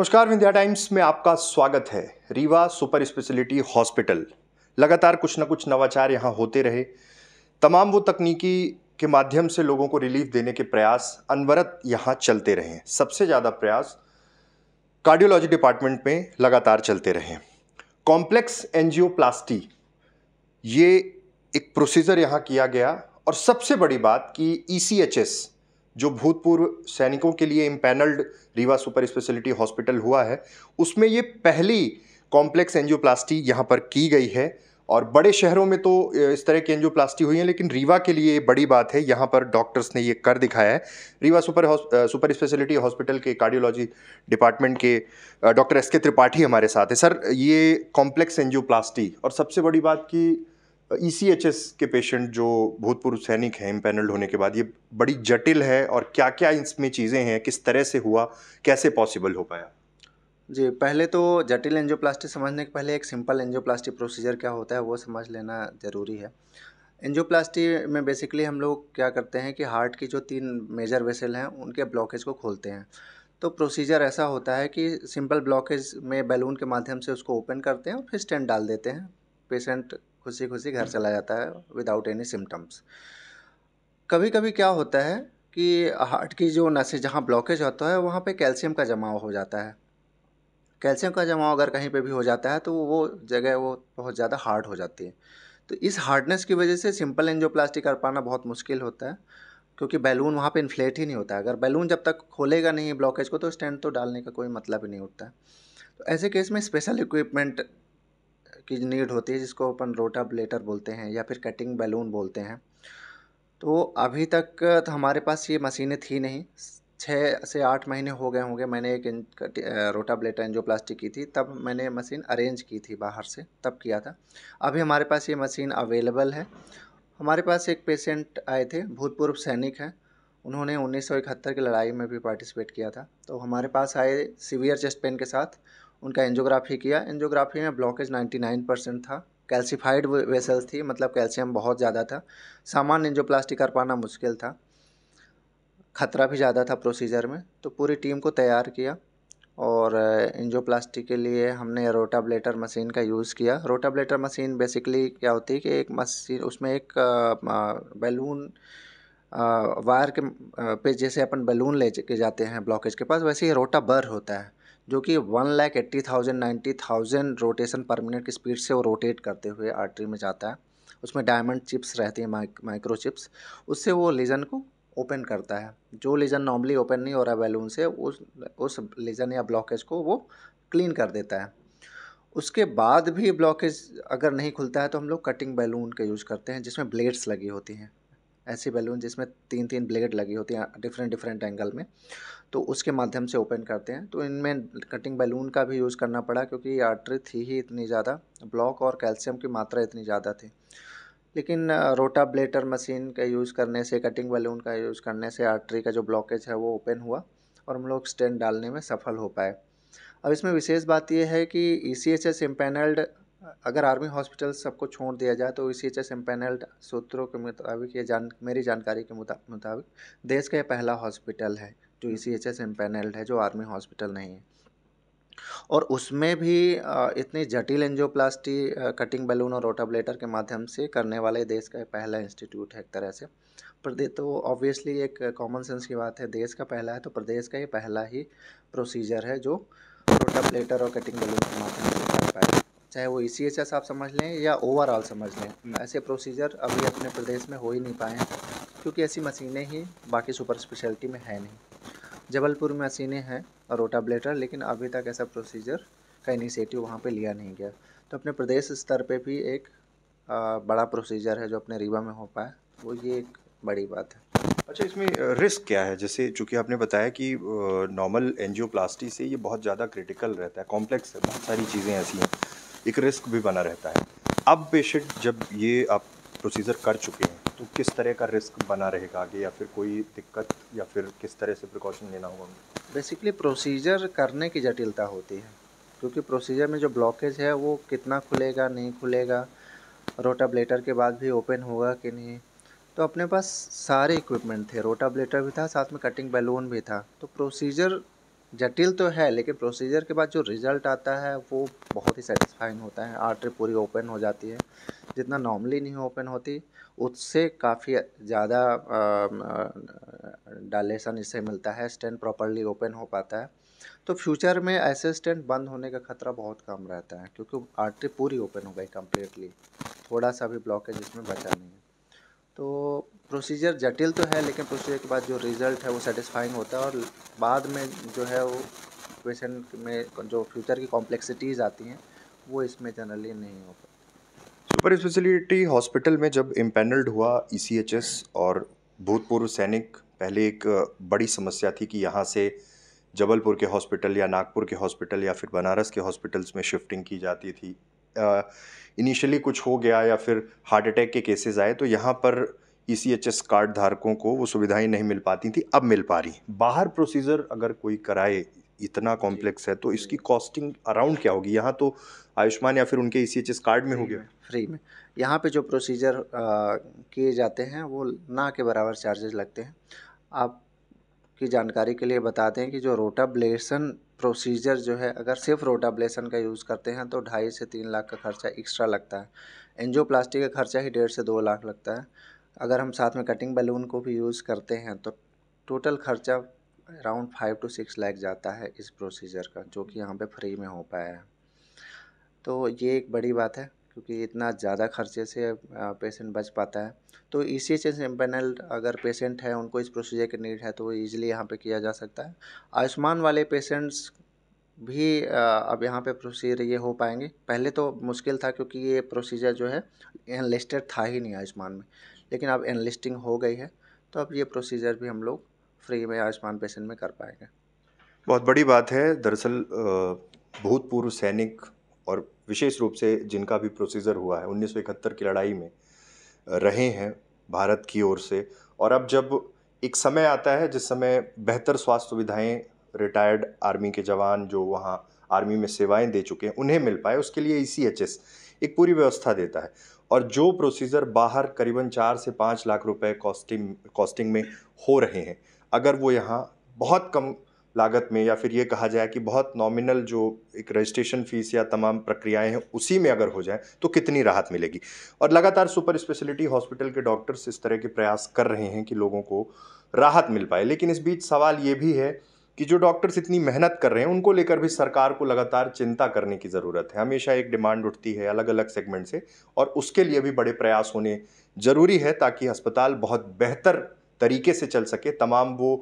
नमस्कार विंध्या टाइम्स में आपका स्वागत है रीवा सुपर स्पेशलिटी हॉस्पिटल लगातार कुछ ना कुछ नवाचार यहाँ होते रहे तमाम वो तकनीकी के माध्यम से लोगों को रिलीफ देने के प्रयास अनवरत यहाँ चलते रहे सबसे ज़्यादा प्रयास कार्डियोलॉजी डिपार्टमेंट में लगातार चलते रहे कॉम्प्लेक्स एनजियोप्लास्टी ये एक प्रोसीजर यहाँ किया गया और सबसे बड़ी बात कि ई जो भूतपूर्व सैनिकों के लिए empanelled Rewa super speciality hospital हुआ है उसमें ये पहली कॉम्प्लेक्स एंजियोप्लास्टी यहाँ पर की गई है और बड़े शहरों में तो इस तरह की एंजियोप्लास्टी हुई है लेकिन रीवा के लिए बड़ी बात है यहाँ पर डॉक्टर्स ने ये कर दिखाया है Rewa super super speciality hospital के कार्डियोलॉजी डिपार्टमेंट के डॉक्टर एस के त्रिपाठी हमारे साथ है सर ये कॉम्प्लेक्स एंजियोप्लास्टी और सबसे बड़ी बात कि ई सी एच एस के पेशेंट जो भूतपूर्व सैनिक हैं इम्पेनल्ड होने के बाद ये बड़ी जटिल है और क्या क्या इसमें चीज़ें हैं किस तरह से हुआ कैसे पॉसिबल हो पाया जी पहले तो जटिल एंजियोप्लास्टी समझने के पहले एक सिंपल एंजियोप्लास्टी प्रोसीजर क्या होता है वो समझ लेना ज़रूरी है एंजियोप्लास्टी में बेसिकली हम लोग क्या करते हैं कि हार्ट की जो तीन मेजर वेसल हैं उनके ब्लॉकेज को खोलते हैं तो प्रोसीजर ऐसा होता है कि सिंपल ब्लॉकेज में बैलून के माध्यम से उसको ओपन करते हैं और फिर स्टेंट डाल देते हैं पेशेंट खुशी खुशी घर चला जाता है विदाउट एनी सिम्टम्स कभी कभी क्या होता है कि हार्ट की जो नसें जहाँ ब्लॉकेज होता है वहाँ पे कैल्शियम का जमाव हो जाता है कैल्शियम का जमाव अगर कहीं पे भी हो जाता है तो वो जगह वो बहुत ज़्यादा हार्ड हो जाती है तो इस हार्डनेस की वजह से सिंपल एंजियोप्लास्टी कर पाना बहुत मुश्किल होता है क्योंकि बैलून वहाँ पे इन्फ्लेट ही नहीं होता है अगर बैलून जब तक खोलेगा नहीं ब्लॉकेज को तो स्टैंड तो डालने का कोई मतलब ही नहीं होता है तो ऐसे केस में स्पेशल इक्विपमेंट की नीड होती है जिसको अपन रोटा ब्लेटर बोलते हैं या फिर कटिंग बैलून बोलते हैं तो अभी तक तो हमारे पास ये मशीनें थी नहीं छः से आठ महीने हो गए होंगे मैंने एक रोटा ब्लेटर एंजो प्लास्टिक की थी तब मैंने मशीन अरेंज की थी बाहर से तब किया था अभी हमारे पास ये मशीन अवेलेबल है हमारे पास एक पेशेंट आए थे भूतपूर्व सैनिक हैं उन्होंने इकहत्तर की लड़ाई में भी पार्टिसिपेट किया था तो हमारे पास आए सीवियर चेस्ट पेन के साथ उनका एंजियोग्राफी किया एंजियोग्राफी में ब्लॉकेज 99 परसेंट था कैल्सीफाइड वेसल्स थी मतलब कैल्शियम बहुत ज़्यादा था सामान्य एंजियोप्लास्टी कर पाना मुश्किल था खतरा भी ज़्यादा था प्रोसीजर में तो पूरी टीम को तैयार किया और एंजियोप्लास्टी uh, के लिए हमने रोटाब्लेटर मशीन का यूज़ किया रोटाब्लेटर मशीन बेसिकली क्या होती है कि एक मशीन उसमें एक बैलून uh, वायर uh, के पे जैसे अपन बैलून ले के जाते हैं ब्लॉकेज के पास वैसे ही रोटा बर होता है जो कि one lakh eighty thousand ninety thousand rotation per minute की स्पीड से वो रोटेट करते हुए आर्टरी में जाता है उसमें डायमंड चिप्स रहती हैं माइक माइक्रो चिप्स उससे वो लेजन को ओपन करता है जो लेजन नॉर्मली ओपन नहीं हो रहा बैलून से उस उस लेजन या ब्लॉकेज को वो क्लीन कर देता है उसके बाद भी ब्लॉकेज अगर नहीं खुलता है तो हम लोग कटिंग बैलून का यूज़ करते हैं जिसमें ब्लेड्स लगी होती हैं ऐसी बैलून जिसमें तीन तीन ब्लेड लगी होती हैं डिफरेंट डिफरेंट एंगल में तो उसके माध्यम से ओपन करते हैं तो इनमें कटिंग बैलून का भी यूज़ करना पड़ा क्योंकि आर्टरी थी ही इतनी ज़्यादा ब्लॉक और कैल्शियम की मात्रा इतनी ज़्यादा थी लेकिन रोटा ब्लेटर मशीन का यूज़ करने से कटिंग बैलून का यूज़ करने से आर्टरी का जो ब्लॉकेज है वो ओपन हुआ और हम लोग स्टेंट डालने में सफल हो पाए अब इसमें विशेष बात यह है कि ई सी एच एस इम्पेनल्ड अगर आर्मी हॉस्पिटल सबको छोड़ दिया जाए तो इसी एच एम्पेनल्ड सूत्रों के मुताबिक ये जान मेरी जानकारी के मुताबिक देश का यह पहला हॉस्पिटल है जो E C H S empanelled है जो आर्मी हॉस्पिटल नहीं है और उसमें भी इतनी जटिल एंजियोप्लास्टी कटिंग बैलून और रोटाबलेटर के माध्यम से करने वाले देश का पहला इंस्टीट्यूट है एक तरह से प्रदेश तो ऑब्वियसली एक कॉमन सेंस की बात है देश का पहला है तो प्रदेश का ये पहला ही प्रोसीजर है जो रोटाबलेटर और कटिंग बैलून के माध्यम से चाहे वो ई e आप समझ लें या ओवरऑल समझ लें हम्म। ऐसे प्रोसीजर अभी अपने प्रदेश में हो ही नहीं पाए क्योंकि ऐसी मशीनें ही बाकी सुपर स्पेशलिटी में है नहीं जबलपुर में मशीनें हैं और रोटाबलेटर लेकिन अभी तक ऐसा प्रोसीजर का इनिशिएटिव वहाँ पे लिया नहीं गया तो अपने प्रदेश स्तर पे भी एक आ, बड़ा प्रोसीजर है जो अपने रीवा में हो पाए वो ये एक बड़ी बात है अच्छा इसमें रिस्क क्या है जैसे चूँकि आपने बताया कि नॉर्मल एनजियोप्लास्टी से ये बहुत ज़्यादा क्रिटिकल रहता है कॉम्प्लेक्स है बहुत सारी चीज़ें ऐसी हैं एक रिस्क भी बना रहता है अब पेशेंट जब ये आप प्रोसीजर कर चुके हैं तो किस तरह का रिस्क बना रहेगा आगे या फिर कोई दिक्कत या फिर किस तरह से प्रिकॉशन लेना होगा बेसिकली प्रोसीजर करने की जटिलता होती है क्योंकि प्रोसीजर में जो ब्लॉकेज है वो कितना खुलेगा नहीं खुलेगा रोटाब्लेटर के बाद भी ओपन होगा कि नहीं तो अपने पास सारे इक्विपमेंट थे रोटाब्लेटर भी था साथ में कटिंग बैलून भी था तो प्रोसीजर जटिल तो है लेकिन प्रोसीजर के बाद जो रिज़ल्ट आता है वो बहुत ही सेटिस्फाइंग होता है आर्टरी पूरी ओपन हो जाती है जितना नॉर्मली नहीं ओपन होती उससे काफ़ी ज़्यादा डायलेशन इससे मिलता है स्टेंट प्रॉपरली ओपन हो पाता है तो फ्यूचर में ऐसे स्टेंट बंद होने का खतरा बहुत कम रहता है क्योंकि आर्टरी पूरी ओपन हो गई कम्प्लीटली थोड़ा सा भी ब्लॉकेज इसमें बचा नहीं है तो प्रोसीजर जटिल तो है लेकिन प्रोसीजर के बाद जो रिज़ल्ट है वो सेटिस्फाइंग होता है और बाद में जो है वो पेशेंट में जो फ्यूचर की कॉम्प्लेक्सिटीज़ आती हैं वो इसमें जनरली नहीं हो पाती सुपर स्पेशलिटी हॉस्पिटल में जब इम्पेनल्ड हुआ ई e और भूतपूर्व सैनिक पहले एक बड़ी समस्या थी कि यहाँ से जबलपुर के हॉस्पिटल या नागपुर के हॉस्पिटल या फिर बनारस के हॉस्पिटल्स में शिफ्टिंग की जाती थी इनिशियली कुछ हो गया या फिर हार्ट अटैक के केसेस आए तो यहाँ पर E C H S card धारकों को वो सुविधाएं नहीं मिल पाती थी अब मिल पा रही बाहर प्रोसीजर अगर कोई कराए इतना कॉम्प्लेक्स है तो इसकी कॉस्टिंग अराउंड क्या होगी यहाँ तो आयुष्मान या फिर उनके E C H S card में हो गया फ्री में यहाँ पे जो प्रोसीजर किए जाते हैं वो ना के बराबर चार्जेस लगते हैं आप की जानकारी के लिए बता दें कि जो रोटाब्लेसन प्रोसीजर जो है अगर सिर्फ रोटाब्लेसन का यूज़ करते हैं तो ढाई से तीन लाख का खर्चा एक्स्ट्रा लगता है प्लास्टिक का खर्चा ही डेढ़ से दो लाख लगता है अगर हम साथ में कटिंग बैलून को भी यूज़ करते हैं तो टोटल खर्चा around five to six lakh जाता है इस प्रोसीजर का जो कि यहाँ पे फ्री में हो पाया है तो ये एक बड़ी बात है क्योंकि इतना ज़्यादा खर्चे से पेशेंट बच पाता है तो ई सी एच पैनल अगर पेशेंट है उनको इस प्रोसीजर की नीड है तो वो ईजिली यहाँ पर किया जा सकता है आयुष्मान वाले पेशेंट्स भी अब यहाँ पे प्रोसीजर ये हो पाएंगे पहले तो मुश्किल था क्योंकि ये प्रोसीजर जो है एनलिस्टेड था ही नहीं आयुष्मान में लेकिन अब एनलिस्टिंग हो गई है तो अब ये प्रोसीजर भी हम लोग फ्री में आयुष्मान पेशेंट में कर पाएंगे बहुत बड़ी बात है दरअसल भूतपूर्व सैनिक और विशेष रूप से जिनका भी प्रोसीजर हुआ है उन्नीस की लड़ाई में रहे हैं भारत की ओर से और अब जब एक समय आता है जिस समय बेहतर स्वास्थ्य सुविधाएं रिटायर्ड आर्मी के जवान जो वहाँ आर्मी में सेवाएं दे चुके हैं उन्हें मिल पाए उसके लिए ई e एक पूरी व्यवस्था देता है और जो प्रोसीजर बाहर करीबन चार से पाँच लाख रुपए कॉस्टिंग कॉस्टिंग में हो रहे हैं अगर वो यहाँ बहुत कम लागत में या फिर ये कहा जाए कि बहुत नॉमिनल जो एक रजिस्ट्रेशन फ़ीस या तमाम प्रक्रियाएं हैं उसी में अगर हो जाए तो कितनी राहत मिलेगी और लगातार सुपर स्पेशलिटी हॉस्पिटल के डॉक्टर्स इस तरह के प्रयास कर रहे हैं कि लोगों को राहत मिल पाए लेकिन इस बीच सवाल ये भी है कि जो डॉक्टर्स इतनी मेहनत कर रहे हैं उनको लेकर भी सरकार को लगातार चिंता करने की ज़रूरत है हमेशा एक डिमांड उठती है अलग अलग सेगमेंट से और उसके लिए भी बड़े प्रयास होने ज़रूरी है ताकि अस्पताल बहुत बेहतर तरीके से चल सके तमाम वो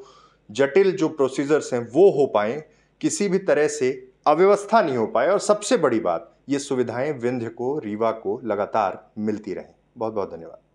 जटिल जो प्रोसीजर्स हैं वो हो पाए किसी भी तरह से अव्यवस्था नहीं हो पाए और सबसे बड़ी बात ये सुविधाएं विंध्य को रीवा को लगातार मिलती रहें बहुत बहुत धन्यवाद